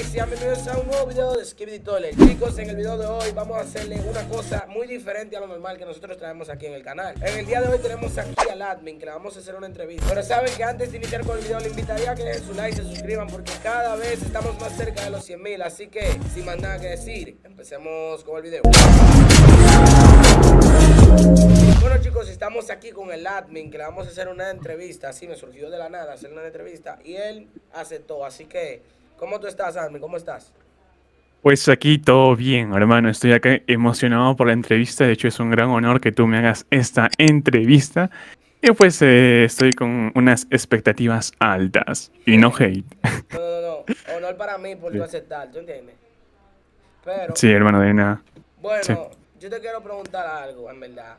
y sean bienvenidos a un nuevo video de Skip Toilet Chicos, en el video de hoy vamos a hacerle una cosa muy diferente a lo normal que nosotros traemos aquí en el canal En el día de hoy tenemos aquí al admin que le vamos a hacer una entrevista Pero saben que antes de iniciar con el video le invitaría a que den su like y se suscriban Porque cada vez estamos más cerca de los 100 mil Así que, sin más nada que decir, empecemos con el video bueno chicos, estamos aquí con el admin que le vamos a hacer una entrevista, así me surgió de la nada hacer una entrevista y él aceptó, así que ¿Cómo tú estás, Armin? ¿Cómo estás? Pues aquí todo bien, hermano. Estoy acá emocionado por la entrevista. De hecho, es un gran honor que tú me hagas esta entrevista. Y pues eh, estoy con unas expectativas altas. Y no eh, hate. No, no, no. Honor para mí por sí. tu aceptar, entiendes? sí, hermano, de nada. Bueno, yo te quiero preguntar algo, en verdad.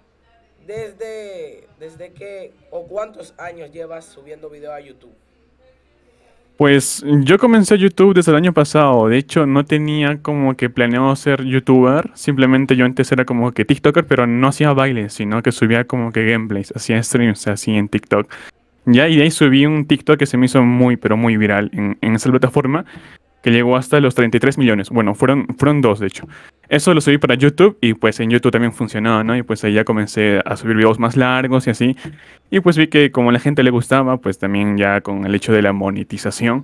Desde, desde que, o cuántos años llevas subiendo videos a YouTube? Pues yo comencé YouTube desde el año pasado. De hecho, no tenía como que planeado ser youtuber. Simplemente yo antes era como que TikToker, pero no hacía bailes, sino que subía como que gameplays, hacía streams así en TikTok. Ya, y de ahí subí un TikTok que se me hizo muy, pero muy viral en, en esa plataforma que llegó hasta los 33 millones. Bueno, fueron, fueron dos, de hecho. Eso lo subí para YouTube y pues en YouTube también funcionaba, ¿no? Y pues ahí ya comencé a subir videos más largos y así. Y pues vi que como a la gente le gustaba, pues también ya con el hecho de la monetización,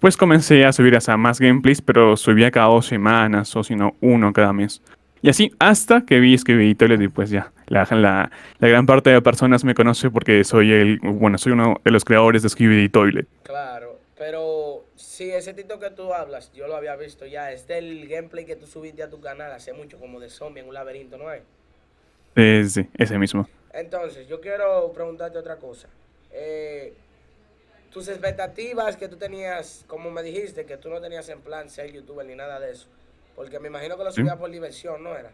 pues comencé a subir hasta más gameplays, pero subía cada dos semanas o si no, uno cada mes. Y así hasta que vi Escribitoles y pues ya, la, la, gran parte de personas me conoce porque soy el, bueno, soy uno de los creadores de Toilet. Claro, pero Sí, ese tito que tú hablas, yo lo había visto ya. Es del gameplay que tú subiste a tu canal hace mucho, como de zombie en un laberinto, ¿no es? sí, ese mismo. Entonces, yo quiero preguntarte otra cosa. Eh, tus expectativas que tú tenías, como me dijiste, que tú no tenías en plan ser youtuber ni nada de eso. Porque me imagino que lo subía por diversión, ¿no era?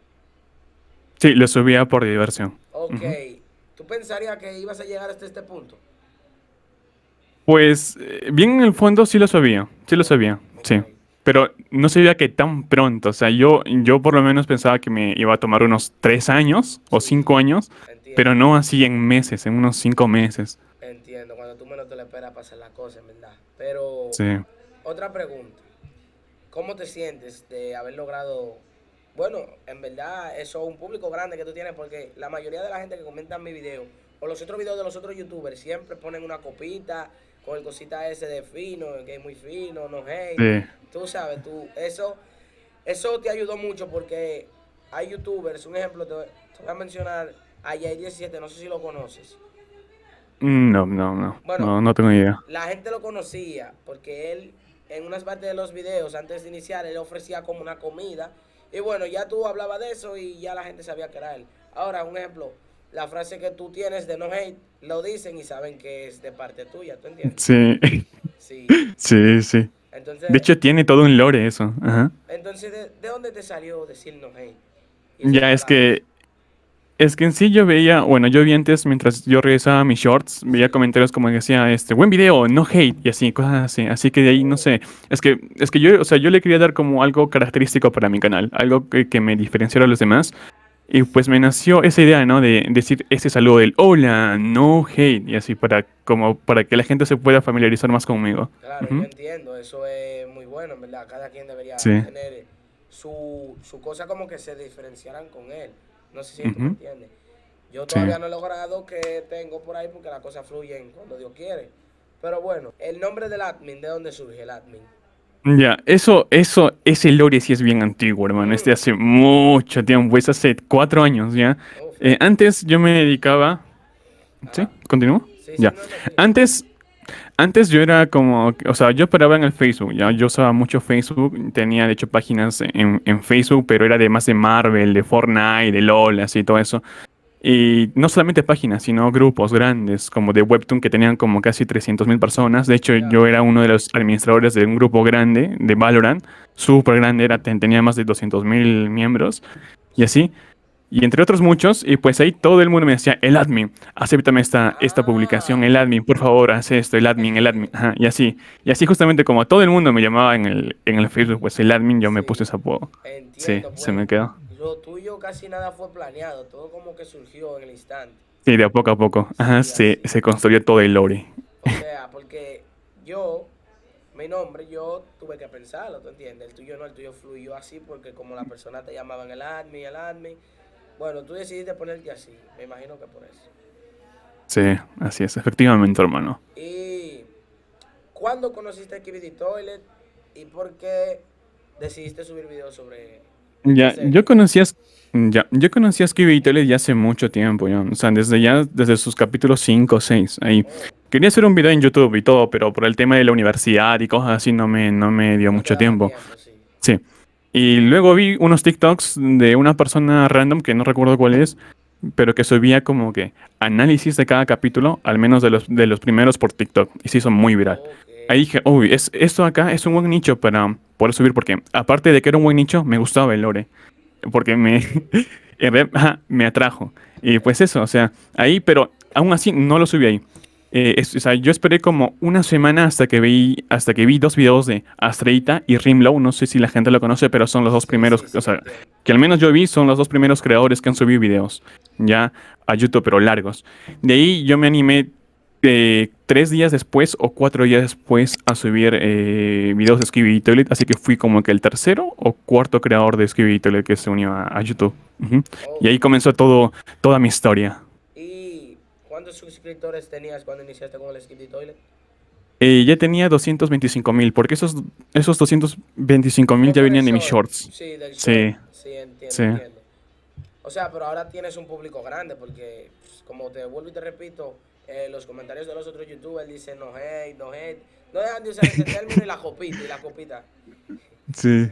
Sí, lo subía por diversión. Ok. ¿Tú pensarías que ibas a llegar hasta este punto? Pues eh, bien en el fondo sí lo sabía, sí lo sabía, sí. Pero no sabía que tan pronto, o sea, yo, yo por lo menos pensaba que me iba a tomar unos tres años o cinco años, pero no así en meses, en unos cinco meses. Entiendo, cuando tú menos te lo esperas pasar las cosas, en verdad. Pero sí. otra pregunta, ¿cómo te sientes de haber logrado bueno, en verdad, eso es un público grande que tú tienes porque la mayoría de la gente que comenta mi video o los otros videos de los otros youtubers siempre ponen una copita con el cosita ese de fino, que es muy fino, no hey? Sí. Tú sabes, tú, eso, eso te ayudó mucho porque hay youtubers, un ejemplo, te, voy a mencionar a jay 17, no sé si lo conoces. Mm, no, no, no. Bueno, no, no tengo idea. La gente lo conocía porque él, en unas partes de los videos, antes de iniciar, él ofrecía como una comida. Y bueno, ya tú hablabas de eso y ya la gente sabía que era él. Ahora, un ejemplo, la frase que tú tienes de no hate, lo dicen y saben que es de parte tuya, ¿tú entiendes? Sí. Sí. Sí, de hecho, tiene todo un lore eso. Ajá. Entonces, ¿de, dónde te salió decir no hate? Ya, es que... Es que en sí yo veía, bueno, yo vi antes, mientras yo revisaba mis shorts, veía comentarios como decía, este, buen video, no hate, y así, cosas así. Así que de ahí, no oh. sé, es que, es que yo, o sea, yo le quería dar como algo característico para mi canal, algo que, que me diferenciara a los demás. Y pues me nació esa idea, ¿no? De decir ese saludo del hola, no hate, y así para, como para que la gente se pueda familiarizar más conmigo. Claro, yo entiendo, eso es muy bueno, ¿verdad? Cada quien debería tener su, su, cosa como que se diferenciaran con él. No sé si tú me entiendes. Yo todavía no he logrado que tengo por ahí porque las cosas fluyen cuando Dios quiere. Pero bueno, el nombre del admin, ¿de dónde surge el admin? Ya, eso, eso, ese lore sí es bien antiguo, hermano. Este hace mucho tiempo, es hace cuatro años, ¿ya? Oh, eh, antes yo me dedicaba... ¿Sí? ¿Continúo? Ya. Antes, antes yo era como... O sea, yo paraba en el Facebook, ¿ya? Yo usaba mucho Facebook, tenía de hecho páginas en, en Facebook, pero era de más de Marvel, de Fortnite, de LOL, así, todo eso. Y no solamente páginas, sino grupos grandes, como de Webtoon, que tenían como casi 300.000 personas. De hecho, yo era uno de los administradores de un grupo grande, de Valorant, súper grande, era, tenía más de 200.000 miembros, y así. Y entre otros muchos, y pues ahí todo el mundo me decía, el admin, acéptame esta, esta ah. publicación, el admin, por favor, haz esto, el admin, el admin, y así. Y así justamente como todo el mundo me llamaba en el, en el Facebook, pues el admin, yo me puse ese apodo. Sí, se pues. me quedó lo tuyo casi nada fue planeado, todo como que surgió en el instante. Y de a poco a poco. Ajá, sí, se construyó todo el lore. O sea, porque yo, mi nombre, yo tuve que pensarlo, ¿tú entiendes? El tuyo no, el tuyo fluyó así porque como la persona te llamaban el admin, el admin. Bueno, tú decidiste ponerte así, me imagino que por eso. Sí, así es, efectivamente, hermano. ¿Y cuándo conociste a Toilet y por qué decidiste subir videos sobre ya, yo conocía ya, yo conocí a y Tele ya hace mucho tiempo, desde ya, desde sus capítulos 5 o 6, ahí. Quería hacer un video en YouTube y todo, pero por el tema de la universidad y cosas así no me, no me dio mucho tiempo. Sí. Y luego vi unos TikToks de una persona random, que no recuerdo cuál es, pero que subía como que análisis de cada capítulo, al menos de los, de los primeros por TikTok, y se hizo muy viral ahí dije, uy, es, esto acá es un buen nicho para poder subir, porque aparte de que era un buen nicho, me gustaba el lore, porque me, me atrajo. Y pues eso, o sea, ahí, pero aún así no lo subí ahí. Eh, o sea, yo esperé como una semana hasta que vi, hasta que vi dos videos de Astreita y Rimlow. No sé si la gente lo conoce, pero son los dos primeros, o sea, que al menos yo vi, son los dos primeros creadores que han subido videos ya a YouTube, pero largos. De ahí yo me animé tres días después o cuatro días después a subir eh, videos de Skibidi Toilet, así que fui como que el tercero o cuarto creador de Skibidi Toilet que se unió a, YouTube. Y ahí comenzó todo, toda mi historia. ¿Y cuántos suscriptores tenías cuando iniciaste con el Toilet? Eh, ya tenía 225 mil, porque esos, esos 225 mil ya venían de mis shorts. Sí, sí. entiendo, O sea, pero ahora tienes un público grande, porque pues, como te vuelvo y te repito, eh, los comentarios de los otros youtubers dicen no hate, no hate. No dejan de usar ese término y la copita, y la copita. Sí.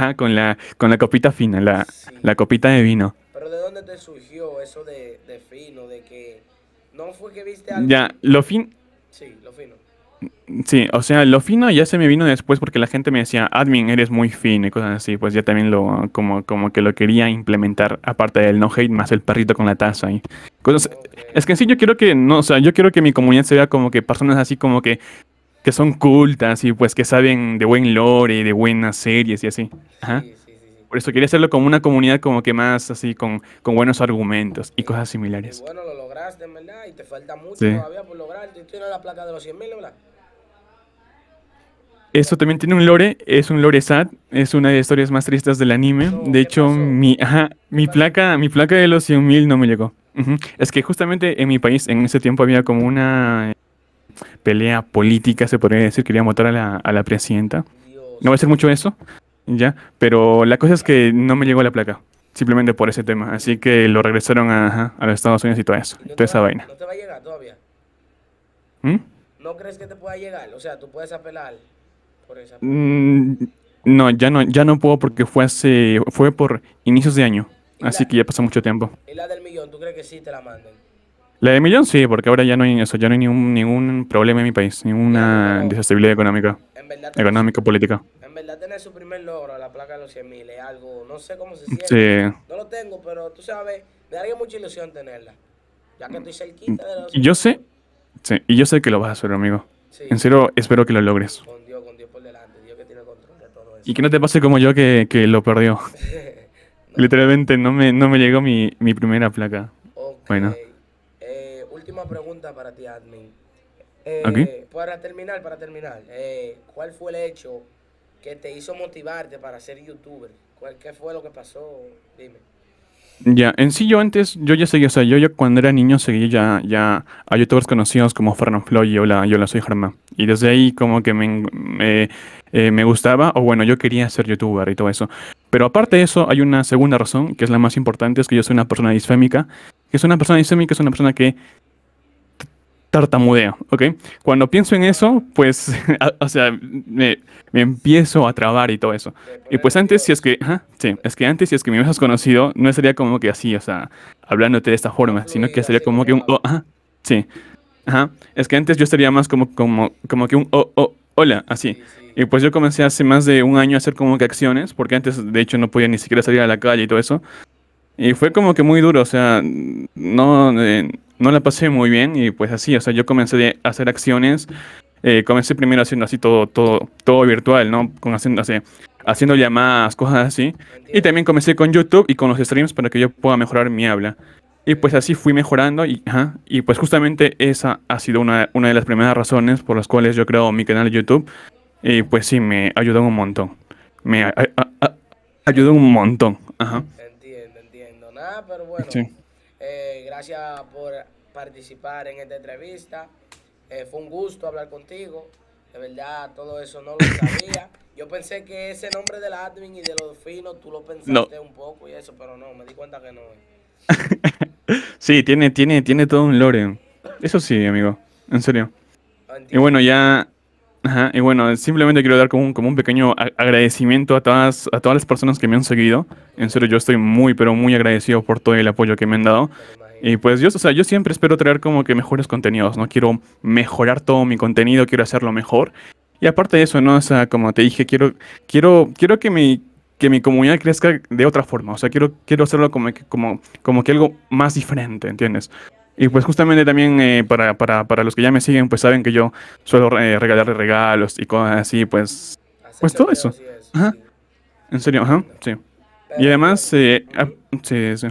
con la, con la copita fina, la, la copita de vino. Pero ¿de dónde te surgió eso de, de fino, de que no fue que viste algo? Ya, lo fin... Sí, lo fino. Sí, o sea, lo fino ya se me vino después porque la gente me decía, admin, eres muy fino y cosas así. Pues ya también lo, como, como que lo quería implementar, aparte del no hate, más el perrito con la taza ahí. Es que sí, yo quiero que, no, o sea, yo quiero que mi comunidad se vea como que personas así como que, que son cultas y pues que saben de buen lore, y de buenas series y así. Por eso quería hacerlo como una comunidad como que más así, con, buenos argumentos y cosas similares. bueno, lo lograste, ¿verdad? Y te falta mucho todavía por lograr. tienes la placa de los mil, ¿verdad? Esto también tiene un lore, es un lore sad, es una de las historias más tristes del anime. De hecho, mi, mi placa, mi placa de los 100.000 no me llegó. Es que justamente en mi país en ese tiempo había como una eh, pelea política, se podría decir, quería votar a la, presidenta. No va a ser mucho eso, ya, pero la cosa es que no me llegó la placa, simplemente por ese tema. Así que lo regresaron a, los Estados Unidos y todo eso, toda esa vaina. ¿No te va a llegar todavía? ¿Mm? ¿No crees que te pueda llegar? O sea, tú puedes apelar. Mm, no, ya no, puedo porque fue por inicios de año. Así que ya pasó mucho tiempo. ¿Y la del millón? ¿Tú crees que sí te la mandan? La del millón sí, porque ahora ya no hay eso, ya no hay ningún, ningún problema en mi país, ninguna desestabilidad económica, económica, política. En verdad tener su primer logro, la placa de los 100 mil, es algo, no sé cómo se siente. No lo tengo, pero tú sabes, me daría mucha ilusión tenerla, ya que estoy cerquita de los... Yo sé, sí, y yo sé que lo vas a hacer, amigo. En serio, espero que lo logres. Y que no te pase como yo que, lo perdió. Literalmente no me, no me llegó mi, mi primera placa. Bueno. Eh, última pregunta para ti, admin. Eh, para terminar, para terminar, eh, ¿cuál fue el hecho que te hizo motivarte para ser youtuber? ¿Cuál, ¿Qué fue lo que pasó? Dime. Ya, en sí yo antes, yo ya seguía, o sea, yo ya cuando era niño seguía ya, ya a youtubers conocidos como Fernando Floyd y Hola, la Soy Germán. Y desde ahí como que me, eh, me, gustaba, o bueno, yo quería ser youtuber y todo eso. Pero aparte de eso, hay una segunda razón, que es la más importante, es que yo soy una persona disfémica. Que es una persona disfémica, es una persona que tartamudeo, ¿ok? Cuando pienso en eso, pues, o sea, me, empiezo a trabar y todo eso. Y pues antes, si es que, sí, es que antes, si es que me hubieras conocido, no sería como que así, o sea, hablándote de esta forma, sino que sería como que un, oh, ajá, sí, ajá, es que antes yo estaría más como, como, como que un, oh, oh, hola, así. Y pues yo comencé hace más de un año a hacer como que acciones, porque antes, de hecho, no podía ni siquiera salir a la calle y todo eso. Y fue como que muy duro, o sea, no... Eh, no la pasé muy bien y pues así, o sea, yo comencé a hacer acciones, eh, comencé primero haciendo así todo, todo, todo virtual, ¿no? Con haciendo, haciendo llamadas, cosas así. Y también comencé con YouTube y con los streams para que yo pueda mejorar mi habla. Y pues así fui mejorando y, ajá, y pues justamente esa ha sido una, de las primeras razones por las cuales yo creo mi canal de YouTube. Y pues sí, me ayudó un montón. Me ayudó un montón. Ajá. Entiendo, entiendo. Nada, pero bueno. Sí gracias por participar en esta entrevista. Eh, fue un gusto hablar contigo. De verdad, todo eso no lo sabía. Yo pensé que ese nombre del admin y de los finos tú lo pensaste un poco y eso, pero no, me di cuenta que no. sí, tiene, tiene, tiene todo un lore. Eso sí, amigo. En serio. Y bueno, ya Ajá, y bueno, simplemente quiero dar como un, como un pequeño agradecimiento a todas, a todas las personas que me han seguido. En serio, yo estoy muy, pero muy agradecido por todo el apoyo que me han dado. Y pues yo, o sea, yo siempre espero traer como que mejores contenidos, ¿no? Quiero mejorar todo mi contenido, quiero hacerlo mejor. Y aparte de eso, ¿no? O sea, como te dije, quiero, quiero, quiero que mi, que mi comunidad crezca de otra forma. O sea, quiero, quiero hacerlo como como, como que algo más diferente, ¿entiendes? Y pues justamente también eh, para, para, para, los que ya me siguen, pues saben que yo suelo eh, regalarle regalos y cosas así, pues... Pues todo eso. Ajá. En serio, ajá, sí. Y además, eh, ah, sí, sí.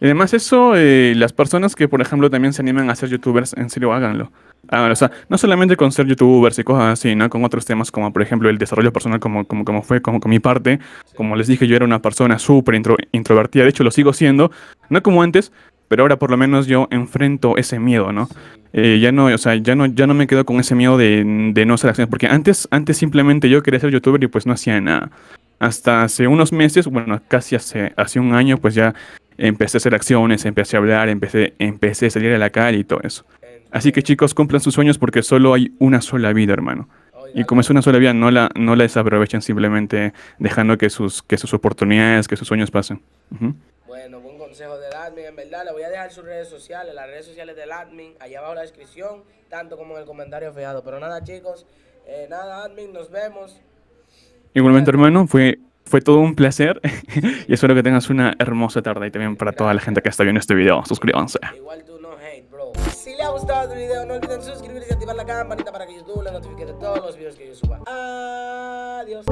Y además eso, las personas que, por ejemplo, también se animan a ser youtubers, en serio, háganlo. háganlo. O sea, no solamente con ser youtubers y cosas así, ¿no? Con otros temas como, por ejemplo, el desarrollo personal, como, como, como fue como con mi parte. Como les dije, yo era una persona súper introvertida, de hecho lo sigo siendo. No como antes, pero ahora por lo menos yo enfrento ese miedo, ¿no? Eh, ya no, o sea, ya no, ya no me quedo con ese miedo de, no hacer acciones, porque antes, antes simplemente yo quería ser youtuber y pues no hacía nada. Hasta hace unos meses, bueno, casi hace, hace un año, pues ya empecé a hacer acciones, empecé a hablar, empecé, empecé a salir a la calle y todo eso. Así que chicos, cumplan sus sueños porque solo hay una sola vida, hermano. Y como es una sola vida, no la, no la desaprovechen simplemente dejando que sus, que sus oportunidades, que sus sueños pasen consejos admin. En verdad, le voy a dejar sus redes sociales, las redes sociales del admin, allá abajo en la descripción, tanto como en el comentario fijado. Pero nada, chicos, eh, nada, admin, nos vemos. Igualmente, hermano, fue, fue todo un placer y espero que tengas una hermosa tarde y también para toda la gente que está viendo este video. Suscríbanse. Igual tú no hate, bro. Si les ha gustado el este video, no olviden suscribirse y activar la campanita para que YouTube les notifique de todos los videos que yo suba. Adiós.